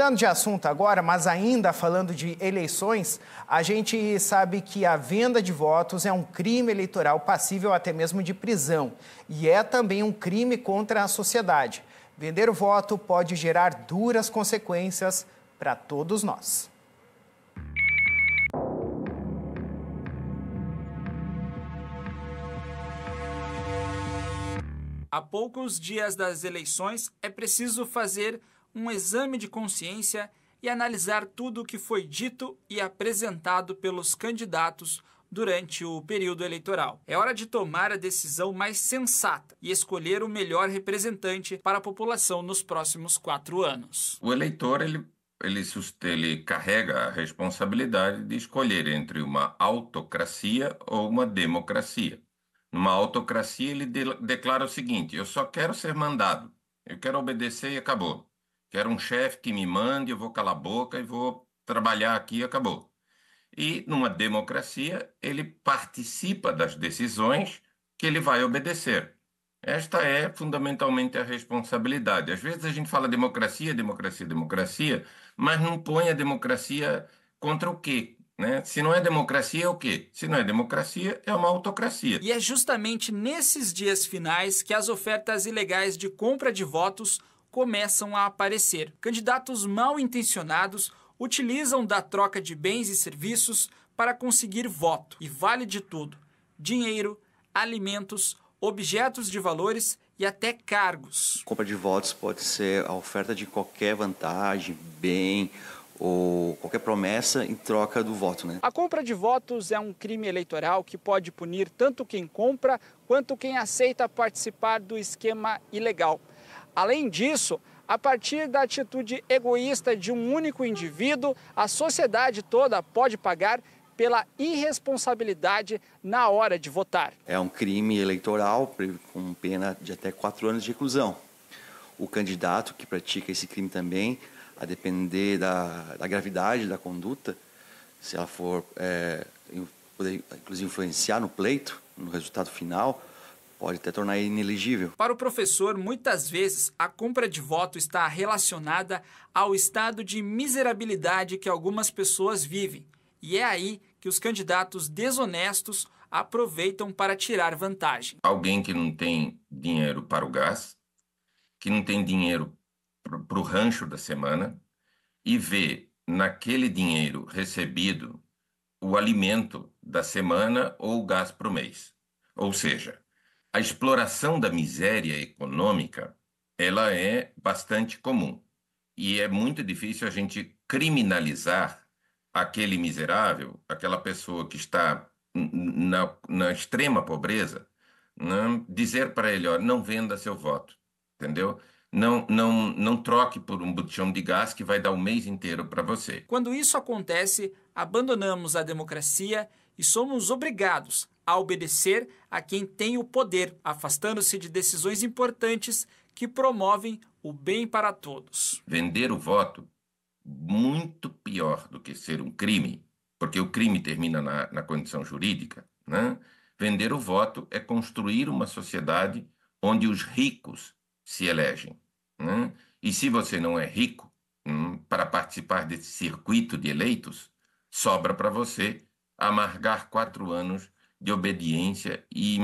Mudando de assunto agora, mas ainda falando de eleições, a gente sabe que a venda de votos é um crime eleitoral passível até mesmo de prisão e é também um crime contra a sociedade. Vender o voto pode gerar duras consequências para todos nós. Há poucos dias das eleições, é preciso fazer um exame de consciência e analisar tudo o que foi dito e apresentado pelos candidatos durante o período eleitoral. É hora de tomar a decisão mais sensata e escolher o melhor representante para a população nos próximos quatro anos. O eleitor ele, ele, ele carrega a responsabilidade de escolher entre uma autocracia ou uma democracia. Numa autocracia, ele de, declara o seguinte: eu só quero ser mandado, eu quero obedecer e acabou. Quero um chefe que me mande, eu vou calar a boca e vou trabalhar aqui e acabou. E numa democracia, ele participa das decisões que ele vai obedecer. Esta é fundamentalmente a responsabilidade. Às vezes a gente fala democracia, democracia, democracia, mas não põe a democracia contra o quê? Né? Se não é democracia, é o quê? Se não é democracia, é uma autocracia. E é justamente nesses dias finais que as ofertas ilegais de compra de votos começam a aparecer. Candidatos mal intencionados utilizam da troca de bens e serviços para conseguir voto e vale de tudo: dinheiro, alimentos, objetos de valores e até cargos. Compra de votos pode ser a oferta de qualquer vantagem, bem ou qualquer promessa em troca do voto, né? A compra de votos é um crime eleitoral que pode punir tanto quem compra quanto quem aceita participar do esquema ilegal. Além disso, a partir da atitude egoísta de um único indivíduo, a sociedade toda pode pagar pela irresponsabilidade na hora de votar. É um crime eleitoral com pena de até quatro anos de reclusão. O candidato que pratica esse crime também, a depender da, da gravidade da conduta, se ela for é, poder, inclusive influenciar no pleito, no resultado final, pode até tornar inelegível. Para o professor, muitas vezes a compra de voto está relacionada ao estado de miserabilidade que algumas pessoas vivem. E é aí que os candidatos desonestos aproveitam para tirar vantagem. Alguém que não tem dinheiro para o gás, que não tem dinheiro para o rancho da semana e vê naquele dinheiro recebido o alimento da semana ou o gás para o mês. Ou seja, a exploração da miséria econômica, ela é bastante comum. E é muito difícil a gente criminalizar aquele miserável, aquela pessoa que está na, na extrema pobreza, né? dizer para ele, ó, não venda seu voto, entendeu? Não, não, não troque por um botijão de gás que vai dar o mês inteiro para você. Quando isso acontece, abandonamos a democracia e somos obrigados a obedecer a quem tem o poder, afastando-se de decisões importantes que promovem o bem para todos. Vender o voto, muito pior do que ser um crime, porque o crime termina na, na condição jurídica, né? Vender o voto é construir uma sociedade onde os ricos se elegem. Né? E se você não é rico hum, para participar desse circuito de eleitos, sobra para você amargar quatro anos de obediência e,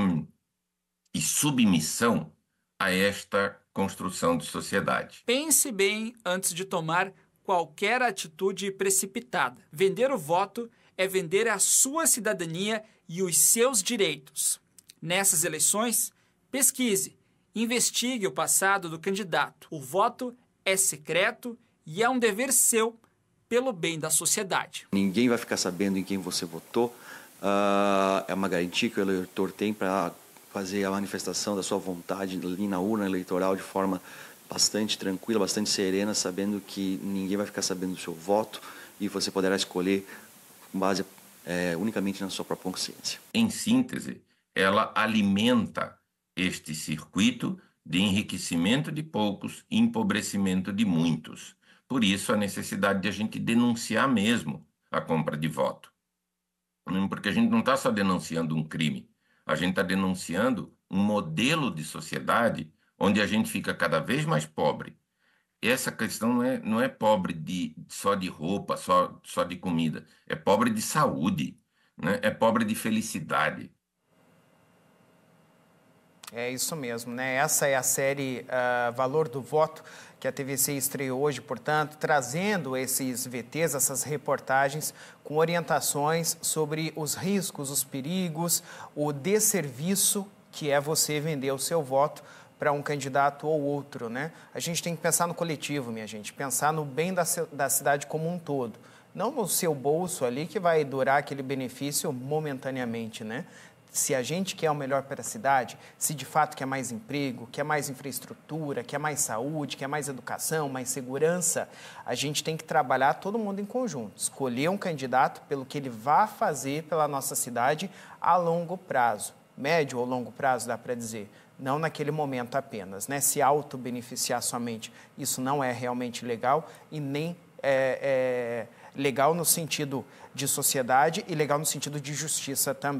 e submissão a esta construção de sociedade. Pense bem antes de tomar qualquer atitude precipitada. Vender o voto é vender a sua cidadania e os seus direitos. Nessas eleições, pesquise, investigue o passado do candidato. O voto é secreto e é um dever seu pelo bem da sociedade. Ninguém vai ficar sabendo em quem você votou Uh, é uma garantia que o eleitor tem para fazer a manifestação da sua vontade ali na urna eleitoral de forma bastante tranquila, bastante serena, sabendo que ninguém vai ficar sabendo do seu voto e você poderá escolher com base é, unicamente na sua própria consciência. Em síntese, ela alimenta este circuito de enriquecimento de poucos e empobrecimento de muitos. Por isso, a necessidade de a gente denunciar mesmo a compra de voto. Né? porque a gente não está só denunciando um crime, a gente está denunciando um modelo de sociedade onde a gente fica cada vez mais pobre. Essa questão não é, não é pobre de, só de roupa, só, só de comida, é pobre de saúde, né? é pobre de felicidade, é isso mesmo, né? Essa é a série uh, Valor do Voto que a TVC estreou hoje, portanto, trazendo esses VTs, essas reportagens, com orientações sobre os riscos, os perigos, o desserviço que é você vender o seu voto para um candidato ou outro, né? A gente tem que pensar no coletivo, minha gente, pensar no bem da, da cidade como um todo não no seu bolso ali que vai durar aquele benefício momentaneamente, né? se a gente quer o melhor para a cidade, se de fato quer mais emprego, quer mais infraestrutura, quer mais saúde, quer mais educação, mais segurança, a gente tem que trabalhar todo mundo em conjunto, escolher um candidato pelo que ele vá fazer pela nossa cidade a longo prazo. Médio ou longo prazo, dá para dizer não naquele momento apenas, né? Se auto-beneficiar somente, isso não é realmente legal e nem é, é, legal no sentido de sociedade e legal no sentido de justiça também.